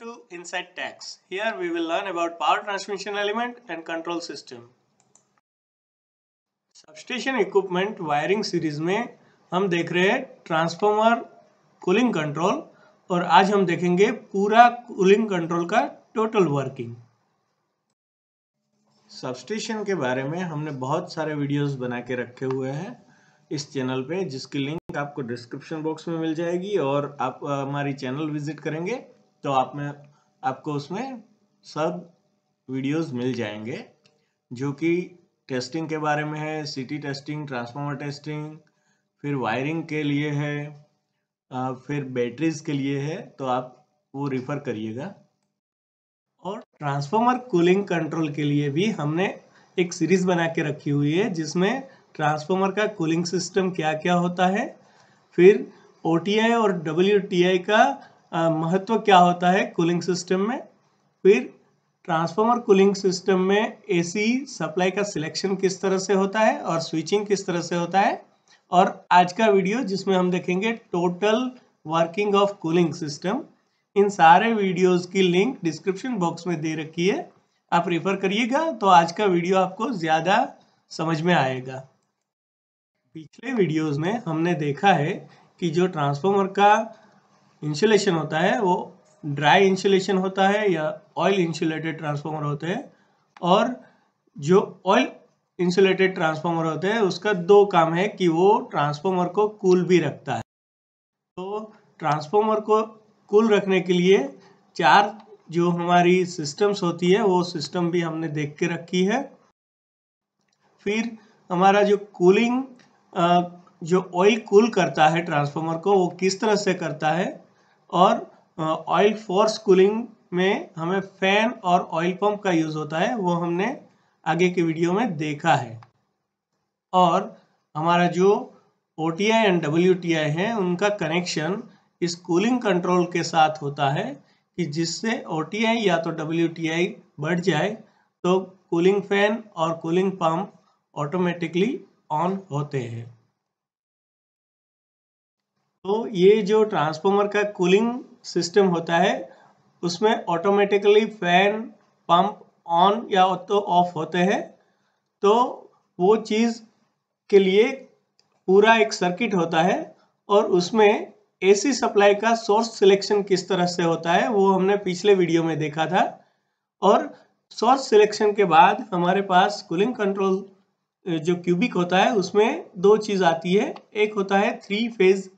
to Inside Tax. Here we will learn about power transmission element and control system. substation equipment wiring series mein hum dekh rahe hain transformer cooling control aur aaj hum dekhenge pura cooling control ka total working substation ke bare mein हमने बहुत सारे videos बना के रखे हुए हैं इस channel पे जिसकी लिंक आपको डिस्क्रिप्शन बॉक्स में मिल जाएगी और आप हमारी चैनल विजिट करेंगे तो आप में आपको उसमें सब वीडियोस मिल जाएंगे जो कि टेस्टिंग के बारे में है सिटी टेस्टिंग ट्रांसफार्मर टेस्टिंग फिर वायरिंग के लिए है फिर बैटरीज के लिए है तो आप वो रिफ़र करिएगा और ट्रांसफार्मर कूलिंग कंट्रोल के लिए भी हमने एक सीरीज बना के रखी हुई है जिसमें ट्रांसफार्मर का कूलिंग सिस्टम क्या क्या होता है फिर ओ और डब्ल्यू का महत्व क्या होता है कूलिंग सिस्टम में फिर ट्रांसफार्मर कूलिंग सिस्टम में एसी सप्लाई का सिलेक्शन किस तरह से होता है और स्विचिंग किस तरह से होता है और आज का वीडियो जिसमें हम देखेंगे total working of cooling system इन सारे वीडियोस की लिंक डिस्क्रिप्शन बॉक्स में दे रखी है आप रेफर करिएगा तो आज का वीडियो आपको ज़्यादा समझ में आएगा पिछले वीडियोज में हमने देखा है कि जो ट्रांसफॉर्मर का इंसुलेशन होता है वो ड्राई इंसुलेशन होता है या ऑयल इंसुलेटेड ट्रांसफार्मर होते हैं और जो ऑयल इंसुलेटेड ट्रांसफार्मर होते हैं उसका दो काम है कि वो ट्रांसफार्मर को कूल भी रखता है तो ट्रांसफार्मर को कूल रखने के लिए चार जो हमारी सिस्टम्स होती है वो सिस्टम भी हमने देख के रखी है फिर हमारा जो कूलिंग जो ऑयल कूल करता है ट्रांसफार्मर को वो किस तरह से करता है और ऑयल फोर्स स्कूलिंग में हमें फैन और ऑयल पंप का यूज़ होता है वो हमने आगे के वीडियो में देखा है और हमारा जो O T I and W T I है उनका कनेक्शन इस कूलिंग कंट्रोल के साथ होता है कि जिससे ओ टी आई या तो डब्ल्यू टी आई बढ़ जाए तो कूलिंग फैन और कूलिंग पंप ऑटोमेटिकली ऑन होते हैं तो ये जो ट्रांसफॉर्मर का कूलिंग सिस्टम होता है उसमें ऑटोमेटिकली फैन पंप ऑन या तो ऑफ होते हैं तो वो चीज़ के लिए पूरा एक सर्किट होता है और उसमें एसी सप्लाई का सोर्स सिलेक्शन किस तरह से होता है वो हमने पिछले वीडियो में देखा था और सोर्स सिलेक्शन के बाद हमारे पास कूलिंग कंट्रोल जो क्यूबिक होता है उसमें दो चीज़ आती है एक होता है three phase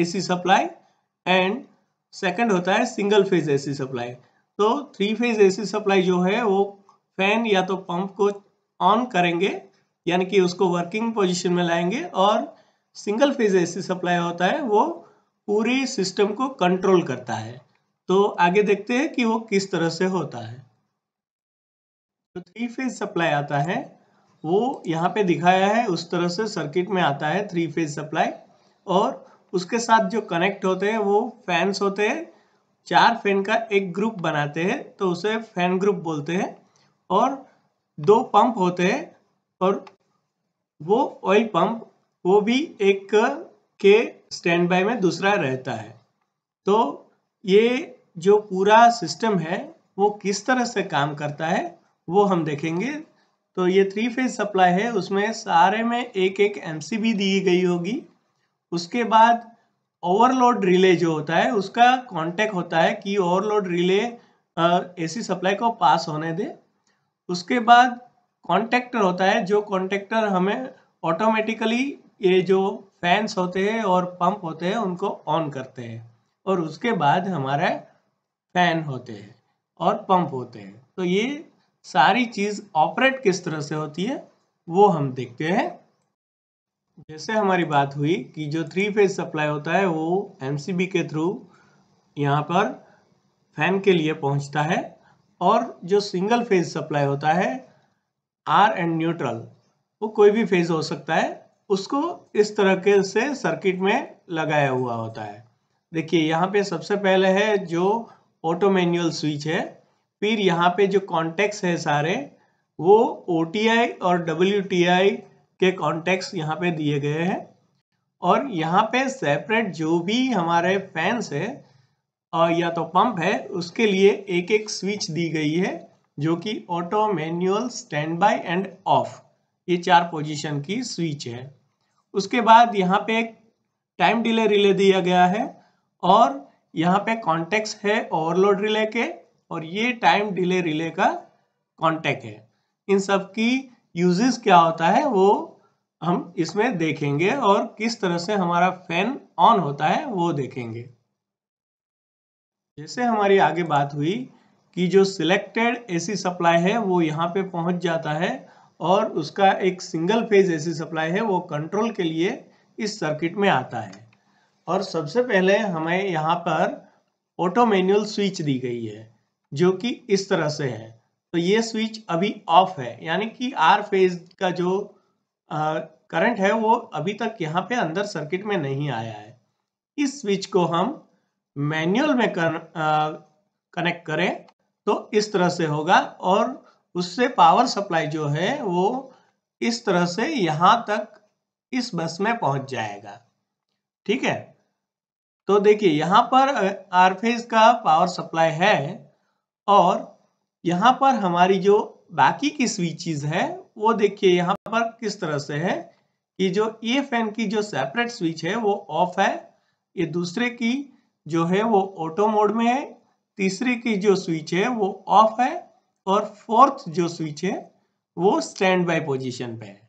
AC supply and second होता है सिंगल फेज एसी सप्लाई तो थ्री फेज एसी सप्लाई जो है वो फैन या तो पंप को ऑन करेंगे यानी कि उसको वर्किंग पोजीशन में लाएंगे और सिंगल फेज एसी सप्लाई होता है वो पूरी सिस्टम को कंट्रोल करता है तो आगे देखते हैं कि वो किस तरह से होता है तो थ्री फेज सप्लाई आता है वो यहाँ पे दिखाया है उस तरह से सर्किट में आता है थ्री फेज सप्लाई और उसके साथ जो कनेक्ट होते हैं वो फैंस होते हैं चार फैन का एक ग्रुप बनाते हैं तो उसे फैन ग्रुप बोलते हैं और दो पंप होते हैं और वो ऑयल पंप वो भी एक के स्टैंड बाय में दूसरा रहता है तो ये जो पूरा सिस्टम है वो किस तरह से काम करता है वो हम देखेंगे तो ये थ्री फेज सप्लाई है उसमें सारे में एक एक एमसीबी दी गई होगी उसके बाद ओवरलोड रिले जो होता है उसका कांटेक्ट होता है कि ओवरलोड रिले एसी सप्लाई को पास होने दे उसके बाद कॉन्टेक्टर होता है जो कॉन्टेक्टर हमें ऑटोमेटिकली ये जो फैंस होते हैं और पंप होते हैं उनको ऑन करते हैं और उसके बाद हमारा फैन होते हैं और पंप होते हैं तो ये सारी चीज़ ऑपरेट किस तरह से होती है वो हम देखते हैं जैसे हमारी बात हुई कि जो थ्री फेज सप्लाई होता है वो एमसीबी के थ्रू यहाँ पर फैन के लिए पहुँचता है और जो सिंगल फेज सप्लाई होता है आर एंड न्यूट्रल वो कोई भी फेज हो सकता है उसको इस तरह के से सर्किट में लगाया हुआ होता है देखिए यहाँ पे सबसे पहले है जो ऑटो मैनुअल स्विच है फिर यहाँ पे जो कॉन्टेक्ट है सारे वो ओ और डब्ल्यू के कॉन्टेक्स यहाँ पे दिए गए हैं और यहाँ पे सेपरेट जो भी हमारे फैंस है और या तो पंप है उसके लिए एक एक स्विच दी गई है जो कि auto manual standby and off ये चार पोजीशन की स्विच है उसके बाद यहाँ पे एक टाइम डिले रिले दिया गया है और यहाँ पे कॉन्टेक्स है ओवरलोड रिले के और ये टाइम डिले रिले का कॉन्टेक्ट है इन सब की यूजेस क्या होता है वो हम इसमें देखेंगे और किस तरह से हमारा फैन ऑन होता है वो देखेंगे जैसे हमारी आगे बात हुई कि जो सिलेक्टेड एसी सप्लाई है वो यहाँ पे पहुँच जाता है और उसका एक सिंगल फेज एसी सप्लाई है वो कंट्रोल के लिए इस सर्किट में आता है और सबसे पहले हमें यहाँ पर ऑटो मैनुअल स्विच दी गई है जो कि इस तरह से है तो ये स्विच अभी ऑफ है यानी कि आर फेज का जो करंट है वो अभी तक यहाँ पे अंदर सर्किट में नहीं आया है इस स्विच को हम मैनुअल में कर, कनेक्ट करें तो इस तरह से होगा और उससे पावर सप्लाई जो है वो इस तरह से यहाँ तक इस बस में पहुंच जाएगा ठीक है तो देखिए यहाँ पर आरफेज का पावर सप्लाई है और यहाँ पर हमारी जो बाकी की स्विचेज है वो देखिए यहाँ पर किस तरह से है कि जो ए फैन की जो सेपरेट स्विच है वो ऑफ है ये दूसरे की जो है वो ऑटो मोड में है तीसरे की जो स्विच है वो ऑफ है और फोर्थ जो स्विच है वो स्टैंड बाय पोजिशन पे है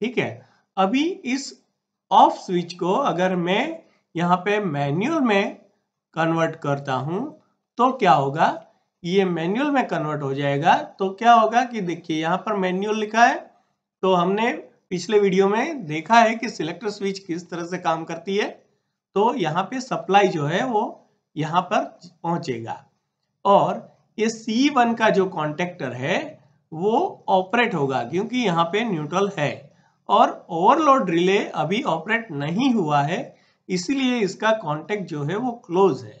ठीक है अभी इस ऑफ स्विच को अगर मैं यहाँ पे मैन्यूल में कन्वर्ट करता हूँ तो क्या होगा ये मैन्यूल में कन्वर्ट हो जाएगा तो क्या होगा कि देखिए यहाँ पर मैन्यूल लिखा है तो हमने पिछले वीडियो में देखा है कि सिलेक्टर स्विच किस तरह से काम करती है तो यहाँ पे सप्लाई जो है वो यहाँ पर पहुंचेगा और ये C1 का जो कॉन्टेक्टर है वो ऑपरेट होगा क्योंकि यहाँ पे न्यूट्रल है और ओवरलोड रिले अभी ऑपरेट नहीं हुआ है इसीलिए इसका कॉन्टेक्ट जो है वो क्लोज है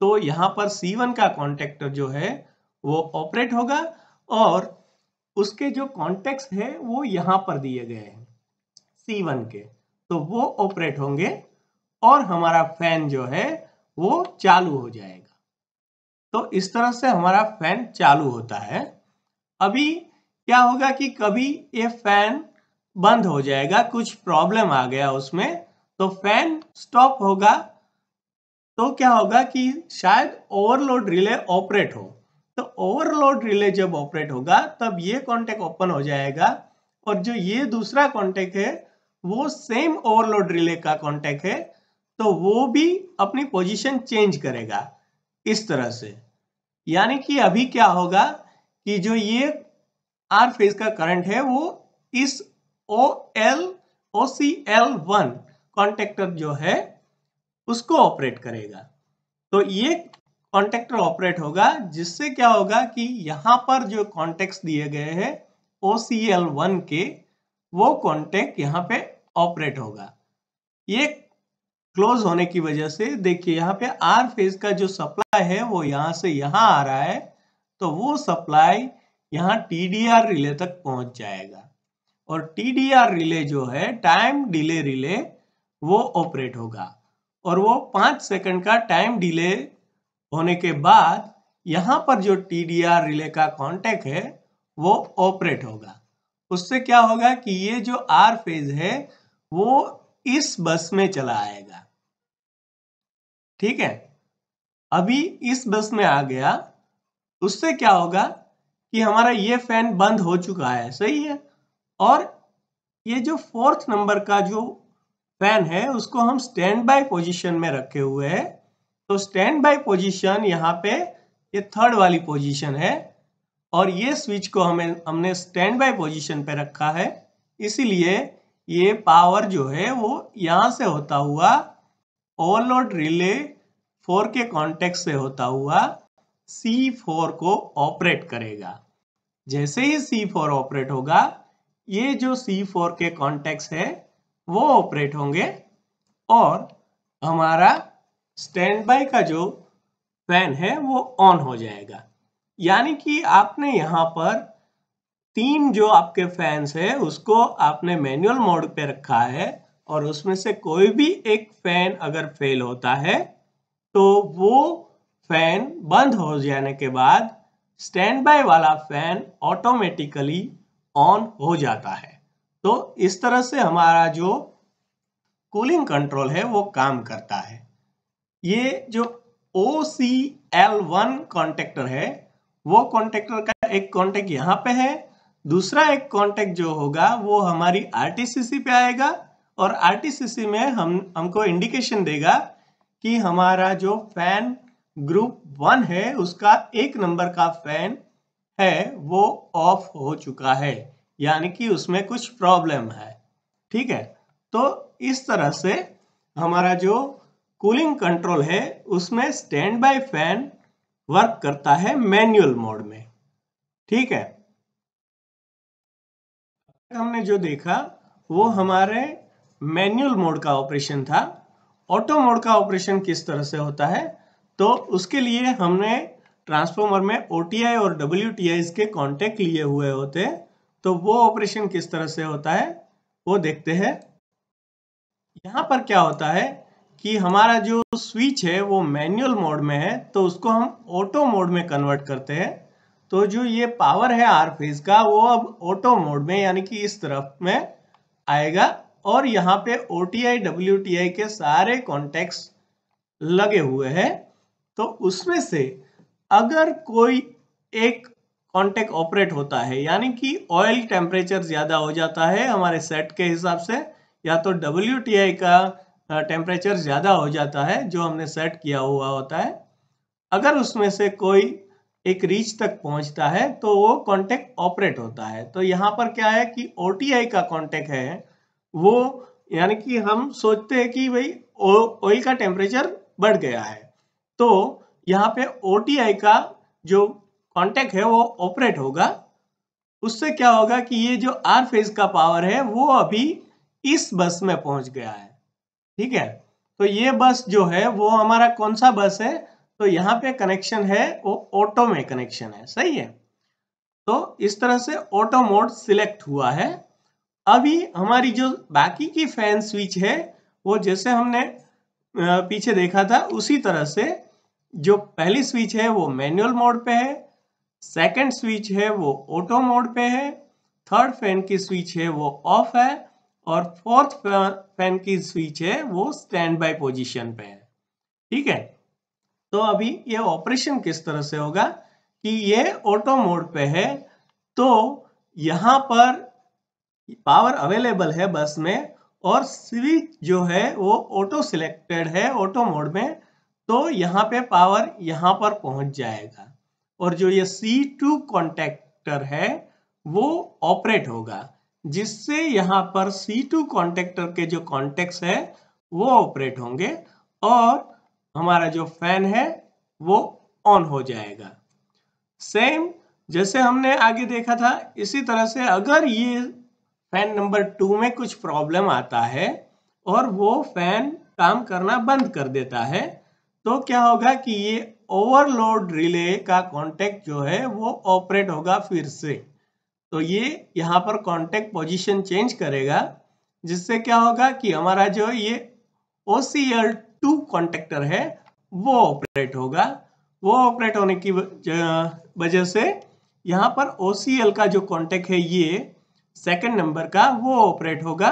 तो यहाँ पर C1 का कॉन्टेक्टर जो है वो ऑपरेट होगा और उसके जो कॉन्टेक्स्ट है वो यहाँ पर दिए गए हैं सी वन के तो वो ऑपरेट होंगे और हमारा फैन जो है वो चालू हो जाएगा तो इस तरह से हमारा फैन चालू होता है अभी क्या होगा कि कभी ये फैन बंद हो जाएगा कुछ प्रॉब्लम आ गया उसमें तो फैन स्टॉप होगा तो क्या होगा कि शायद ओवरलोड रिले ऑपरेट हो तो ओवरलोड रिले जब ऑपरेट होगा तब ये कॉन्टेक्ट ओपन हो जाएगा और जो ये दूसरा कॉन्टेक्ट है वो सेम ओवरलोड रिले का कॉन्टेक्ट है तो वो भी अपनी पोजीशन चेंज करेगा इस तरह से यानी कि अभी क्या होगा कि जो ये आर फेज का करंट है वो इस O L O C L one contactor जो है उसको ऑपरेट करेगा तो ये कॉन्टेक्टर ऑपरेट होगा जिससे क्या होगा कि यहाँ पर जो कॉन्टेक्ट दिए गए हैं ओ सी एल वन के वो कॉन्टेक्ट यहाँ पे ऑपरेट होगा ये क्लोज होने की वजह से देखिए यहाँ पे आर फेज का जो सप्लाई है वो यहाँ से यहाँ आ रहा है तो वो सप्लाई यहाँ टी रिले तक पहुंच जाएगा और टी रिले जो है टाइम डिले रिले वो ऑपरेट होगा और वो पाँच सेकंड का टाइम डिले होने के बाद यहाँ पर जो टी डी आर रिले का कॉन्टेक्ट है वो ऑपरेट होगा उससे क्या होगा कि ये जो आर फेज है वो इस बस में चला आएगा ठीक है अभी इस बस में आ गया उससे क्या होगा कि हमारा ये फैन बंद हो चुका है सही है और ये जो फोर्थ नंबर का जो फैन है उसको हम स्टैंड बाय पोजिशन में रखे हुए हैं तो स्टैंड बाई पोजिशन यहाँ पे ये थर्ड वाली पोजिशन है और ये स्विच को हमें हमने स्टैंड बाई पोजिशन पे रखा है इसीलिए ये पावर जो है वो यहाँ से होता हुआ ओवरलोड रिले फोर के कॉन्टेक्ट से होता हुआ सी फोर को ऑपरेट करेगा जैसे ही सी फोर ऑपरेट होगा ये जो सी फोर के कॉन्टेक्ट है वो ऑपरेट होंगे और हमारा स्टैंड बाय का जो फैन है वो ऑन हो जाएगा यानी कि आपने यहाँ पर तीन जो आपके फैंस है उसको आपने मैनुअल मोड पे रखा है और उसमें से कोई भी एक फैन अगर फेल होता है तो वो फैन बंद हो जाने के बाद स्टैंड बाय वाला फैन ऑटोमेटिकली ऑन हो जाता है तो इस तरह से हमारा जो कूलिंग कंट्रोल है वो काम करता है ये जो O C L one contactor है वो कॉन्टेक्टर का एक कॉन्टेक्ट यहाँ पे है दूसरा एक कॉन्टेक्ट जो होगा वो हमारी सी पे आएगा और सी में हम हमको इंडिकेशन देगा कि हमारा जो फैन ग्रुप वन है उसका एक नंबर का फैन है वो ऑफ हो चुका है यानी कि उसमें कुछ प्रॉब्लम है ठीक है तो इस तरह से हमारा जो कूलिंग कंट्रोल है उसमें स्टैंड बाय फैन वर्क करता है मैनुअल मोड में ठीक है हमने जो देखा वो हमारे मैनुअल मोड का ऑपरेशन था ऑटो मोड का ऑपरेशन किस तरह से होता है तो उसके लिए हमने ट्रांसफॉर्मर में ओ और डब्ल्यू के कॉन्टेक्ट लिए हुए होते तो वो ऑपरेशन किस तरह से होता है वो देखते हैं यहां पर क्या होता है कि हमारा जो स्विच है वो मैनुअल मोड में है तो उसको हम ऑटो मोड में कन्वर्ट करते हैं तो जो ये पावर है आर फेज का वो अब ऑटो मोड में यानी कि इस तरफ में आएगा और यहाँ पे O T I W T I के सारे कॉन्टेक्ट लगे हुए हैं तो उसमें से अगर कोई एक कॉन्टेक्ट ऑपरेट होता है यानी कि ऑयल टेम्परेचर ज़्यादा हो जाता है हमारे सेट के हिसाब से या तो डब्ल्यू टी आई का टेम्परेचर ज़्यादा हो जाता है जो हमने सेट किया हुआ होता है अगर उसमें से कोई एक रीच तक पहुंचता है तो वो कांटेक्ट ऑपरेट होता है तो यहाँ पर क्या है कि ओ का कांटेक्ट है वो यानी कि हम सोचते हैं कि भाई ऑयल का टेम्परेचर बढ़ गया है तो यहाँ पे ओ का जो कांटेक्ट है वो ऑपरेट होगा उससे क्या होगा कि ये जो आर फेज का पावर है वो अभी इस बस में पहुंच गया है ठीक है तो ये बस जो है वो हमारा कौन सा बस है तो यहाँ पे कनेक्शन है वो ऑटो में कनेक्शन है सही है तो इस तरह से ऑटो मोड सिलेक्ट हुआ है अभी हमारी जो बाकी की फैन स्विच है वो जैसे हमने पीछे देखा था उसी तरह से जो पहली स्विच है वो मैनुअल मोड पे है सेकंड स्विच है वो ऑटो मोड पे है थर्ड फैन की स्विच है वो ऑफ है और फोर्थ फैन की स्विच है वो स्टैंड बाय पोजिशन पे है ठीक है तो अभी ये ऑपरेशन किस तरह से होगा कि ये ऑटो मोड पे है तो यहाँ पर पावर अवेलेबल है बस में और स्विच जो है वो ऑटो सिलेक्टेड है ऑटो मोड में तो यहाँ पे पावर यहाँ पर पहुंच जाएगा और जो ये C2 कॉन्टेक्टर है वो ऑपरेट होगा जिससे यहाँ पर C2 कॉन्टेक्टर के जो कॉन्टेक्ट है वो ऑपरेट होंगे और हमारा जो फैन है वो ऑन हो जाएगा सेम जैसे हमने आगे देखा था इसी तरह से अगर ये फैन नंबर टू में कुछ प्रॉब्लम आता है और वो फैन काम करना बंद कर देता है तो क्या होगा कि ये ओवरलोड रिले का कांटेक्ट जो है वो ऑपरेट होगा फिर से तो ये यहाँ पर कॉन्टेक्ट पोजिशन चेंज करेगा जिससे क्या होगा कि हमारा जो ये O C L two contactor है वो ऑपरेट होगा वो ऑपरेट होने की वजह से यहाँ पर ओ सी एल का जो कॉन्टेक्ट है ये सेकेंड नंबर का वो ऑपरेट होगा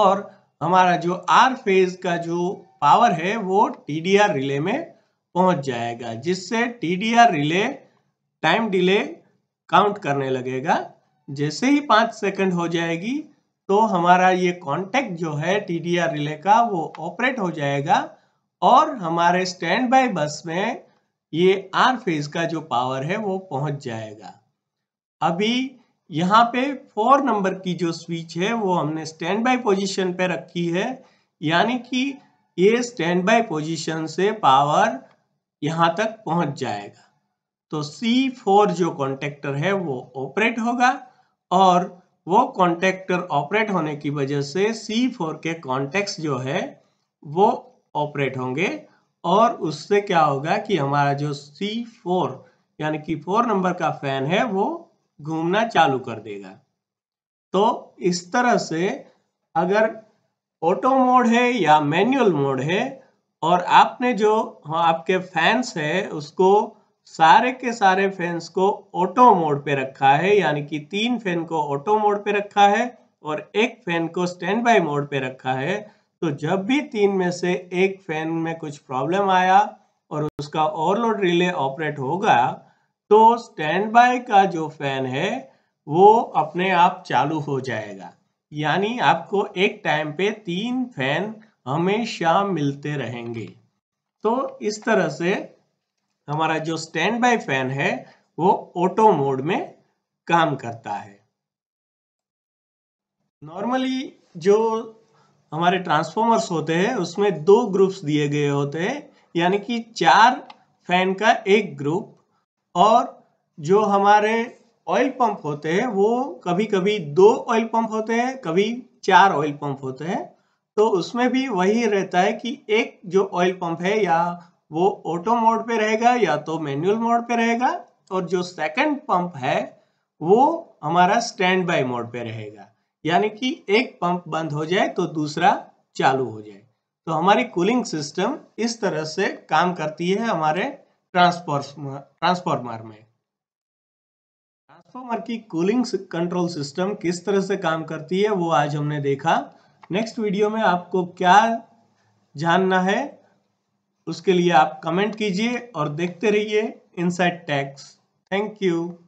और हमारा जो आर फेज का जो पावर है वो टी डी आर रिले में पहुंच जाएगा जिससे T D R relay time delay count करने लगेगा जैसे ही पाँच सेकंड हो जाएगी तो हमारा ये कांटेक्ट जो है टी डी आर रिले का वो ऑपरेट हो जाएगा और हमारे स्टैंड बाय बस में ये आर फेज का जो पावर है वो पहुंच जाएगा अभी यहाँ पे फोर नंबर की जो स्विच है वो हमने स्टैंड बाय पोजिशन पे रखी है यानी कि ये स्टैंड बाय पोजिशन से पावर यहाँ तक पहुँच जाएगा तो C4 जो कॉन्टेक्टर है वो ऑपरेट होगा और वो कॉन्टेक्टर ऑपरेट होने की वजह से C4 के कॉन्टेक्ट जो है वो ऑपरेट होंगे और उससे क्या होगा कि हमारा जो C4 यानी कि फोर नंबर का फैन है वो घूमना चालू कर देगा तो इस तरह से अगर ऑटो मोड है या मैनुअल मोड है और आपने जो हाँ, आपके फैंस है उसको सारे के सारे फैंस को ऑटो मोड पे रखा है यानी कि तीन फैन को ऑटो मोड पे रखा है और एक फैन को स्टैंड बाई मोड पे रखा है तो जब भी तीन में से एक फैन में कुछ प्रॉब्लम आया और उसका ओवरलोड रिले ऑपरेट होगा तो स्टैंड बाय का जो फैन है वो अपने आप चालू हो जाएगा यानी आपको एक टाइम पे तीन फैन हमेशा मिलते रहेंगे तो इस तरह से हमारा जो स्टैंड बाय फैन है वो ऑटो मोड में काम करता है नॉर्मली जो हमारे ट्रांसफॉर्मर्स होते हैं उसमें दो ग्रुप्स दिए गए होते हैं यानी कि चार फैन का एक ग्रुप और जो हमारे ऑयल पंप होते हैं वो कभी कभी दो ऑयल पंप होते हैं कभी चार ऑयल पंप होते हैं तो उसमें भी वही रहता है कि एक जो ऑयल पंप है या वो ऑटो मोड पे रहेगा या तो मैनुअल मोड पे रहेगा और जो सेकंड पंप है वो हमारा स्टैंड बाय मोड पे रहेगा यानी कि एक पंप बंद हो जाए तो दूसरा चालू हो जाए तो हमारी कूलिंग सिस्टम इस तरह से काम करती है हमारे ट्रांसफॉर्मर ट्रांसफॉर्मर में ट्रांसफॉर्मर की कूलिंग कंट्रोल सिस्टम किस तरह से काम करती है वो आज हमने देखा नेक्स्ट वीडियो में आपको क्या जानना है उसके लिए आप कमेंट कीजिए और देखते रहिए इनसाइड टैक्स थैंक यू